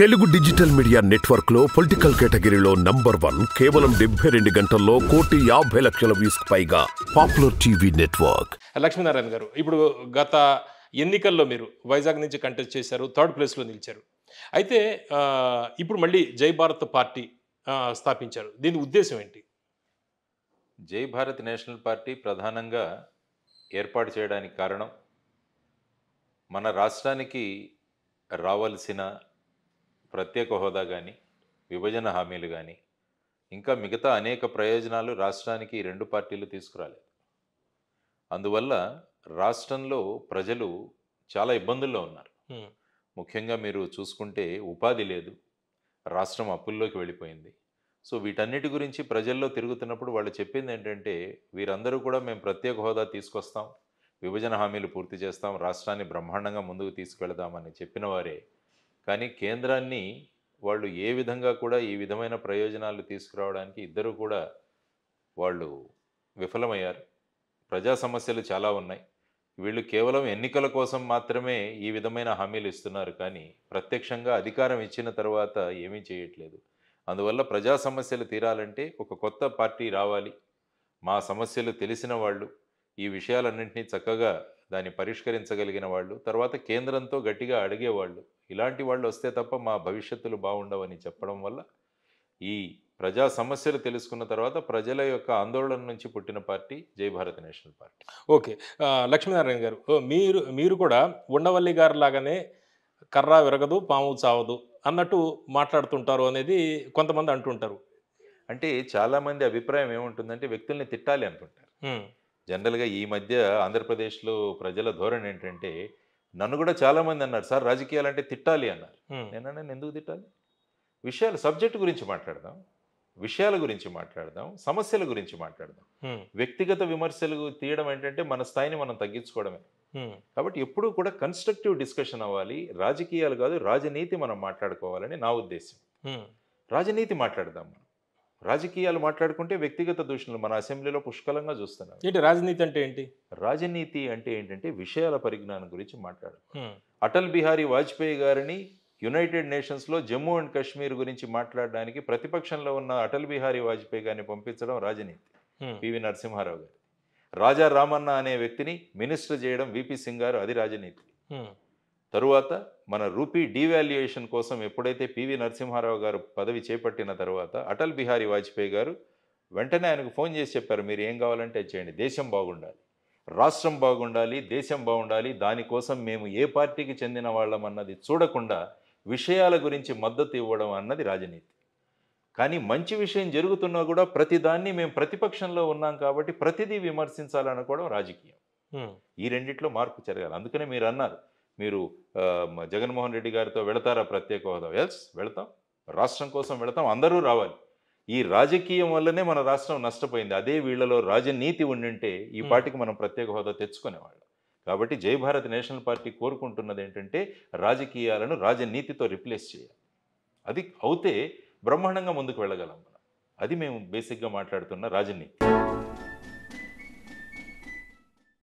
Telugu digital media network లో political కేటగిరీలో number one కేవలం డెబ్బై రెండు గంటల్లో కోటి యాభై లక్షల వ్యూస్ పైగా పాపులర్ టీవీ నెట్వర్క్ లక్ష్మీనారాయణ గారు ఇప్పుడు గత ఎన్నికల్లో మీరు వైజాగ్ నుంచి కంటెస్ట్ చేశారు థర్డ్ ప్లేస్లో నిలిచారు అయితే ఇప్పుడు మళ్ళీ జై భారత్ పార్టీ స్థాపించారు దీని ఉద్దేశం ఏంటి జై భారత్ నేషనల్ పార్టీ ప్రధానంగా ఏర్పాటు చేయడానికి కారణం మన రాష్ట్రానికి రావాల్సిన ప్రత్యేక హోదా కానీ విభజన హామీలు కానీ ఇంకా మిగతా అనేక ప్రయోజనాలు రాష్ట్రానికి రెండు పార్టీలు తీసుకురాలేదు అందువల్ల రాష్ట్రంలో ప్రజలు చాలా ఇబ్బందుల్లో ఉన్నారు ముఖ్యంగా మీరు చూసుకుంటే ఉపాధి లేదు రాష్ట్రం అప్పుల్లోకి వెళ్ళిపోయింది సో వీటన్నిటి గురించి ప్రజల్లో తిరుగుతున్నప్పుడు వాళ్ళు చెప్పింది ఏంటంటే వీరందరూ కూడా మేము ప్రత్యేక హోదా తీసుకొస్తాం విభజన హామీలు పూర్తి చేస్తాం రాష్ట్రాన్ని బ్రహ్మాండంగా ముందుకు తీసుకెళదామని చెప్పిన వారే కానీ కేంద్రాన్ని వాళ్ళు ఏ విధంగా కూడా ఈ విధమైన ప్రయోజనాలు తీసుకురావడానికి ఇద్దరు కూడా వాళ్ళు విఫలమయ్యారు ప్రజా సమస్యలు చాలా ఉన్నాయి వీళ్ళు కేవలం ఎన్నికల కోసం మాత్రమే ఈ విధమైన హామీలు ఇస్తున్నారు కానీ ప్రత్యక్షంగా అధికారం ఇచ్చిన తర్వాత ఏమీ చేయట్లేదు అందువల్ల ప్రజా సమస్యలు తీరాలంటే ఒక కొత్త పార్టీ రావాలి మా సమస్యలు తెలిసిన వాళ్ళు ఈ విషయాలన్నింటినీ చక్కగా దాన్ని పరిష్కరించగలిగిన వాళ్ళు తర్వాత కేంద్రంతో గట్టిగా అడిగేవాళ్ళు ఇలాంటి వాళ్ళు వస్తే తప్ప మా భవిష్యత్తులు బాగుండవని చెప్పడం వల్ల ఈ ప్రజా సమస్యలు తెలుసుకున్న తర్వాత ప్రజల యొక్క ఆందోళన నుంచి పుట్టిన party Jai Bharat national party okay Lakshminarayana గారు మీరు మీరు కూడా ఉండవల్లి గారు లాగానే కర్ర విరగదు పాము చావదు అన్నట్టు మాట్లాడుతుంటారు అనేది కొంతమంది అంటుంటారు అంటే చాలామంది అభిప్రాయం ఏముంటుందంటే వ్యక్తుల్ని తిట్టాలి అనుకుంటారు జనరల్గా ఈ మధ్య ఆంధ్రప్రదేశ్లో ప్రజల ధోరణి ఏంటంటే నన్ను కూడా చాలామంది అన్నారు సార్ రాజకీయాలు అంటే తిట్టాలి అన్నారు నేను ఎందుకు తిట్టాలి విషయాలు సబ్జెక్ట్ గురించి మాట్లాడదాం విషయాల గురించి మాట్లాడదాం సమస్యల గురించి మాట్లాడదాం వ్యక్తిగత విమర్శలు తీయడం ఏంటంటే మన స్థాయిని మనం తగ్గించుకోవడమే కాబట్టి ఎప్పుడూ కూడా కన్స్ట్రక్టివ్ డిస్కషన్ అవ్వాలి రాజకీయాలు కాదు రాజనీతి మనం మాట్లాడుకోవాలని నా ఉద్దేశం రాజనీతి మాట్లాడదాం మనం రాజకీయాలు మాట్లాడుకుంటే వ్యక్తిగత దూషణలు మన అసెంబ్లీలో పుష్కలంగా చూస్తున్నారు ఏంటి రాజనీతి అంటే ఏంటి రాజనీతి అంటే ఏంటంటే విషయాల పరిజ్ఞానం గురించి మాట్లాడు అటల్ బిహారీ వాజ్పేయి గారిని యునైటెడ్ నేషన్స్లో జమ్మూ అండ్ కాశ్మీర్ గురించి మాట్లాడడానికి ప్రతిపక్షంలో ఉన్న అటల్ బిహారీ వాజ్పేయి గారిని పంపించడం రాజనీతి పివి నరసింహారావు గారు రాజా రామన్న అనే వ్యక్తిని మినిస్టర్ చేయడం విపి సింగ్ గారు అది రాజనీతి తరువాత మన రూపీ డీవాల్యుయేషన్ కోసం ఎప్పుడైతే పివి నరసింహారావు గారు పదవి చేపట్టిన తర్వాత అటల్ బిహారీ వాజ్పేయి గారు వెంటనే ఆయనకు ఫోన్ చేసి చెప్పారు మీరు ఏం కావాలంటే చేయండి దేశం బాగుండాలి రాష్ట్రం బాగుండాలి దేశం బాగుండాలి దానికోసం మేము ఏ పార్టీకి చెందిన వాళ్ళం అన్నది చూడకుండా విషయాల గురించి మద్దతు ఇవ్వడం అన్నది రాజనీతి కానీ మంచి విషయం జరుగుతున్నా కూడా ప్రతిదాన్ని మేము ప్రతిపక్షంలో ఉన్నాం కాబట్టి ప్రతిదీ విమర్శించాలనుకోవడం రాజకీయం ఈ రెండిట్లో మార్పు జరగాలి అందుకనే మీరు అన్నారు మీరు జగన్మోహన్ రెడ్డి గారితో వెళతారా ప్రత్యేక హోదా ఎస్ వెళతాం రాష్ట్రం కోసం వెళతాం అందరూ రావాలి ఈ రాజకీయం వల్లనే మన రాష్ట్రం నష్టపోయింది అదే వీళ్ళలో రాజనీతి ఉండింటే ఈ పార్టీకి మనం ప్రత్యేక హోదా వాళ్ళం కాబట్టి జై భారత్ నేషనల్ పార్టీ కోరుకుంటున్నది ఏంటంటే రాజకీయాలను రాజనీతితో రిప్లేస్ చేయాలి అది అవుతే బ్రహ్మాండంగా ముందుకు వెళ్ళగలం మనం అది మేము బేసిక్గా మాట్లాడుతున్న రాజనీతి